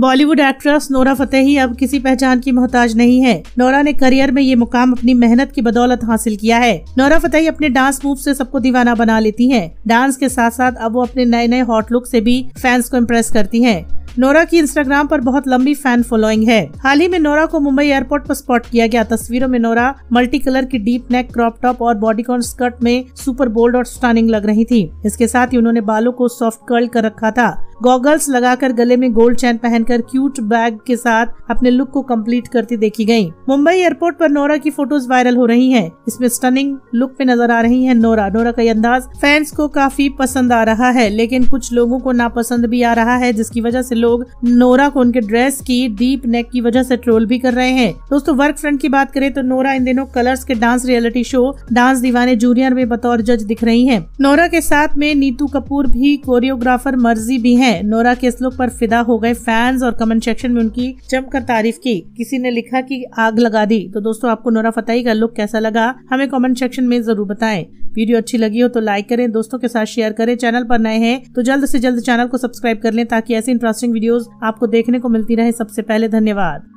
Bollywood actress Nora Fatehi अब किसी पहचान की मोहताज नहीं है नोरा ने करियर में ये मुकाम अपनी मेहनत की बदौलत हासिल किया है नोरा फतेही अपने डांस मूव से सबको दीवाना बना लेती हैं। डांस के साथ साथ अब वो अपने नए नए हॉट लुक से भी फैंस को इम्प्रेस करती हैं। नोरा की इंस्टाग्राम पर बहुत लंबी फैन फॉलोइंग है हाल ही में नोरा को मुंबई एयरपोर्ट पर स्पॉट किया गया तस्वीरों में नोरा मल्टी कलर की डीप नेक क्रॉप टॉप और बॉडीकॉन स्कर्ट में सुपर बोल्ड और स्टानिंग लग रही थी इसके साथ ही उन्होंने बालों को सॉफ्ट कर्ल कर रखा था गॉगल्स लगाकर गले में गोल्ड चैन पहनकर क्यूट बैग के साथ अपने लुक को कंप्लीट करती देखी गयी मुंबई एयरपोर्ट पर नोरा की फोटोज वायरल हो रही है इसमें स्टनिंग लुक में नजर आ रही है नोरा नोरा का अंदाज फैंस को काफी पसंद आ रहा है लेकिन कुछ लोगों को नापसंद भी आ रहा है जिसकी वजह से लोग नोरा को उनके ड्रेस की डीप नेक की वजह से ट्रोल भी कर रहे हैं दोस्तों वर्क फ्रंट की बात करें तो नोरा इन दिनों कलर्स के dance reality show dance Deewane junior में बतौर जज दिख रही है नोरा के साथ में नीतू कपूर भी कोरियोग्राफर मर्जी भी है है नोरा के इस लुक पर फिदा हो गए फैंस और कमेंट सेक्शन में उनकी जमकर तारीफ की किसी ने लिखा कि आग लगा दी तो दोस्तों आपको नोरा फतेही का लुक कैसा लगा हमें कमेंट सेक्शन में जरूर बताएं वीडियो अच्छी लगी हो तो लाइक करें दोस्तों के साथ शेयर करें चैनल पर नए हैं तो जल्द से जल्द चैनल को सब्सक्राइब कर लें ताकि ऐसी इंटरेस्टिंग वीडियोस आपको देखने को मिलती रहे सबसे पहले धन्यवाद